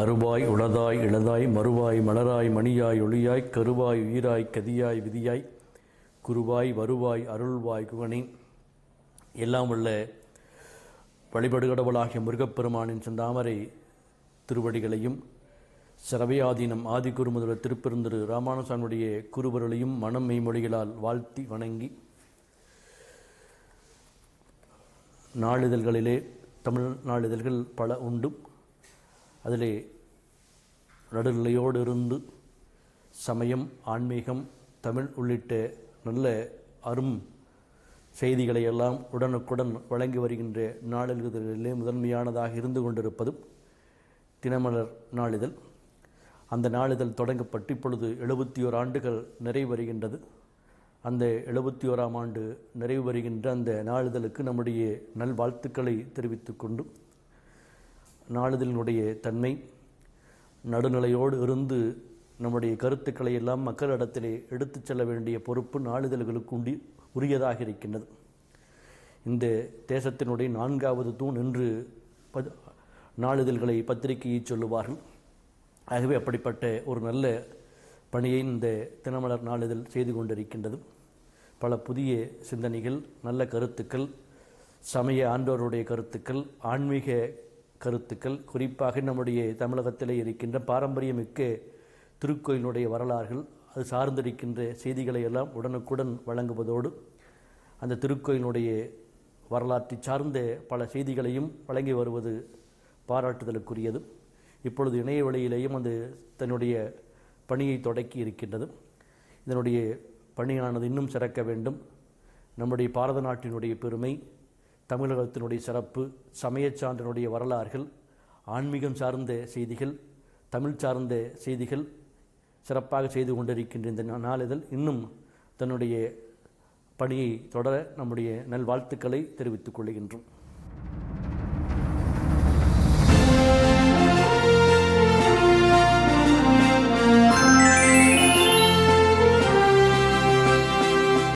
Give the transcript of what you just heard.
அருவாய் உளதாய் இளதாய் மறுவாய் மலராய் மணியாய் ஒளியாய் கருவாய் உயிராய் கதியாய் விதியாய் குருவாய் வருவாய் அருள்வாய் குவனி எல்லாம் உள்ள வழிபடுகடவுளாகிய முருகப்பெருமானின் செந்தாமரை திருவடிகளையும் சரவையாதீனம் ஆதி முதல்வர் திருப்பெருந்திரு ராமானுசாமியுடைய குருவருளையும் மனம் மெய்மொழிகளால் வாழ்த்தி வணங்கி நாளிதழ்களிலே தமிழ் நாளிதழ்கள் பல உண்டு அதிலே நடுநிலையோடு இருந்து சமயம் ஆன்மீகம் தமிழ் உள்ளிட்ட நல்ல அரும் செய்திகளை எல்லாம் உடனுக்குடன் வழங்கி வருகின்ற நாளிதழ்களிலே முதன்மையானதாக இருந்து கொண்டிருப்பதும் தினமலர் நாளிதழ் அந்த நாளிதழ் தொடங்கப்பட்டு இப்பொழுது எழுபத்தி ஓர் ஆண்டுகள் நிறைவு வருகின்றது அந்த எழுபத்தி ஓராம் ஆண்டு நிறைவு வருகின்ற அந்த நாளிதழுக்கு நம்முடைய நல்வாழ்த்துக்களை தெரிவித்துக்கொண்டு நாளிதழினுடைய தன்மை நடுநிலையோடு இருந்து நம்முடைய கருத்துக்களை எல்லாம் மக்களிடத்திலே எடுத்துச் செல்ல வேண்டிய பொறுப்பு நாளிதழ்களுக்கு உண்டி உரியதாக இருக்கின்றது இந்த தேசத்தினுடைய நான்காவது தூண் என்று பத் நாளிதழ்களை பத்திரிகையை சொல்லுவார்கள் ஆகவே அப்படிப்பட்ட ஒரு நல்ல பணியை இந்த தினமலர் நாளிதழ் செய்து கொண்டிருக்கின்றது பல புதிய சிந்தனைகள் நல்ல கருத்துக்கள் சமய ஆண்டோருடைய கருத்துக்கள் ஆன்மீக கருத்துக்கள் குறிப்பாக நம்முடைய தமிழகத்திலே இருக்கின்ற பாரம்பரியமிக்க திருக்கோயிலுடைய வரலாறுகள் அது சார்ந்திருக்கின்ற செய்திகளை எல்லாம் உடனுக்குடன் வழங்குவதோடு அந்த திருக்கோயிலுடைய வரலாற்றை சார்ந்த பல செய்திகளையும் வழங்கி வருவது பாராட்டுதலுக்குரியது இப்பொழுது இணைய வழியிலேயும் அது தன்னுடைய பணியை தொடக்கி இருக்கின்றது இதனுடைய பணியானது இன்னும் சிறக்க வேண்டும் நம்முடைய பாரத நாட்டினுடைய பெருமை தமிழகத்தினுடைய சிறப்பு சமய சான்றினுடைய வரலாறுகள் ஆன்மீகம் சார்ந்த செய்திகள் தமிழ் சார்ந்த செய்திகள் சிறப்பாக செய்து கொண்டிருக்கின்ற இந்த நாளிதழ் இன்னும் தன்னுடைய பணியை தொடர நம்முடைய நல்வாழ்த்துக்களை தெரிவித்துக் கொள்கின்றோம்